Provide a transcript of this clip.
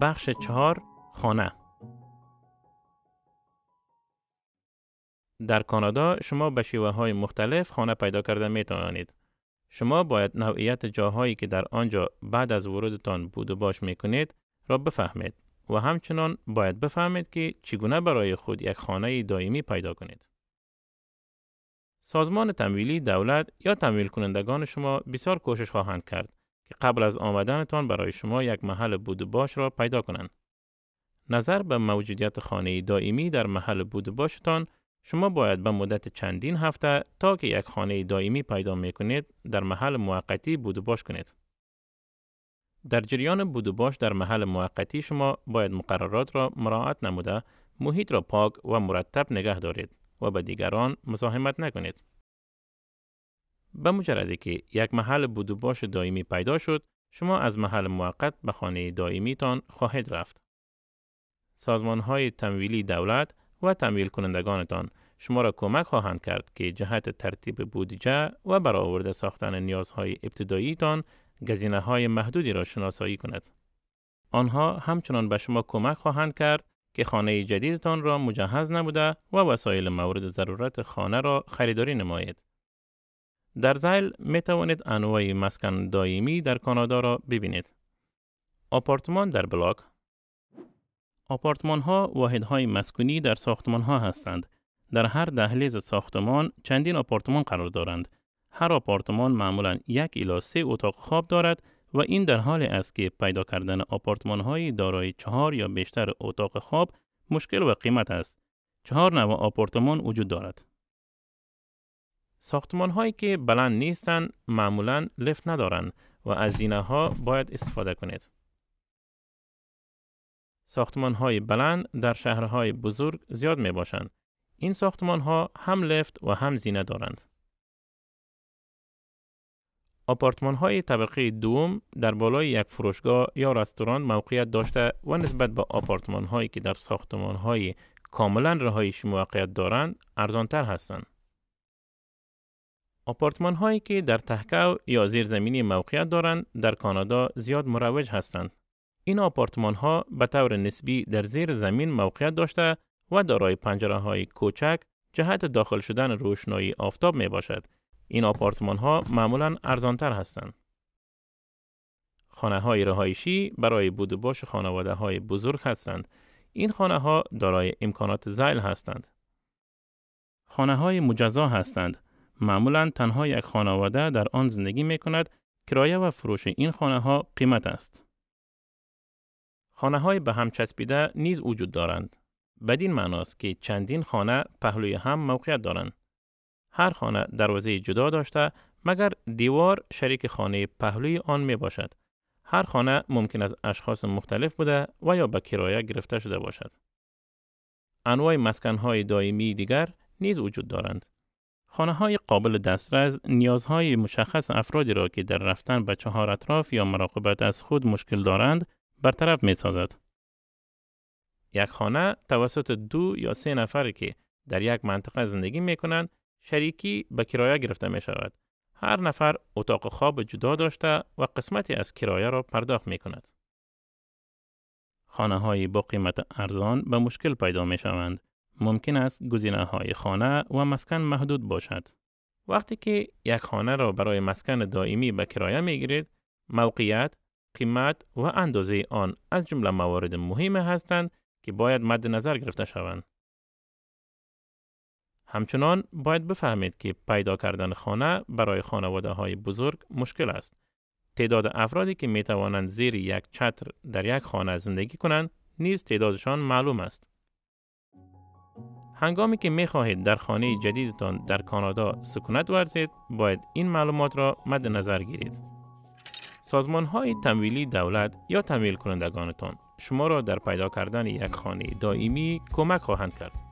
بخش چهار خانه در کانادا شما به شیوه های مختلف خانه پیدا کرده می توانید. شما باید نوعیت جاهایی که در آنجا بعد از ورودتان بود و باش می کنید را بفهمید و همچنان باید بفهمید که چگونه برای خود یک خانه دائمی پیدا کنید. سازمان تمویلی دولت یا تمویل کنندگان شما بسیار کوشش خواهند کرد که قبل از آمدنتان برای شما یک محل بود باش را پیدا کنند. نظر به موجودیت خانه دائمی در محل بود باشتان شما باید به مدت چندین هفته تا که یک خانه دائمی پیدا می کنید در محل موقتی بود باش کنید. در جریان بود باش در محل موقتی شما باید مقررات را مراعات نموده محیط را پاک و مرتب نگه دارید و به دیگران مزاحمت نکنید. به مجردی که یک محل باش دائمی پیدا شد، شما از محل موقت به خانه دائمیتان خواهد رفت. سازمان های تمویلی دولت و تمویل کنندگانتان شما را کمک خواهند کرد که جهت ترتیب بودجه و برآورده ساختن نیازهای ابتداییتان گزینه های محدودی را شناسایی کند. آنها همچنان به شما کمک خواهند کرد که خانه جدیدتان را مجهز نبوده و وسایل مورد ضرورت خانه را خریداری نمایید. در زیل می توانید انواع مسکن دائمی در کانادا را ببینید. آپارتمان در بلاک آپارتمان ها واحد های مسکونی در ساختمان ها هستند. در هر دهلیز ساختمان چندین آپارتمان قرار دارند. هر آپارتمان معمولا یک الی سه اتاق خواب دارد و این در حال است که پیدا کردن آپارتمان های دارای چهار یا بیشتر اتاق خواب مشکل و قیمت است. چهار نوع آپارتمان وجود دارد. ساختمان هایی که بلند نیستند معمولا لفت ندارند و از زینه ها باید استفاده کنید. ساختمان های بلند در شهرهای بزرگ زیاد می باشند. این ساختمان ها هم لفت و هم زینه دارند. آپارتمان های طبقه دوم در بالای یک فروشگاه یا رستوران موقعیت داشته و نسبت به آپارتمان هایی که در ساختمان های کاملا رهایش موقعیت دارند ارزانتر هستند. آپارتمان هایی که در تهکو یا زیرزمینی موقعیت دارند در کانادا زیاد مروج هستند. این آپارتمان ها به طور نسبی در زیر زمین موقعیت داشته و دارای پنجره های کوچک جهت داخل شدن روشنایی آفتاب می باشد. این آپارتمان ها معمولا ارزانتر هستند. خانه های رهایشی برای بود باش خانواده های بزرگ هستند. این خانه ها دارای امکانات زیل هستند. خانه های مجزا هستند. معمولا تنها یک خانواده در آن زندگی می کند کرایه و فروش این خانه ها قیمت است. خانه های به هم چسبیده نیز وجود دارند. بدین معناست که چندین خانه پهلوی هم موقعیت دارند. هر خانه دروازه جدا داشته مگر دیوار شریک خانه پهلوی آن می باشد. هر خانه ممکن از اشخاص مختلف بوده و یا به کرایه گرفته شده باشد. انواع مسکنهای دائمی دیگر نیز وجود دارند. خانه های قابل دسترس نیازهای مشخص افرادی را که در رفتن به چهار اطراف یا مراقبت از خود مشکل دارند برطرف می یک خانه توسط دو یا سه نفر که در یک منطقه زندگی می کنند شریکی به کرایه گرفته می شود. هر نفر اتاق خواب جدا داشته و قسمتی از کرایه را پرداخت می کند. خانه با قیمت ارزان به مشکل پیدا می شوند ممکن است گزینه های خانه و مسکن محدود باشد. وقتی که یک خانه را برای مسکن دائمی به کرایه می گیرید، موقعیت، قیمت و اندازه آن از جمله موارد مهم هستند که باید مد نظر گرفته شوند. همچنان باید بفهمید که پیدا کردن خانه برای خانواده های بزرگ مشکل است. تعداد افرادی که می توانند زیر یک چتر در یک خانه زندگی کنند نیز تعدادشان معلوم است. هنگامی که می خواهید در خانه جدیدتان در کانادا سکونت ورزید باید این معلومات را مد نظر گیرید. سازمان های تمویلی دولت یا تمویل کنندگانتان شما را در پیدا کردن یک خانه دائمی کمک خواهند کرد.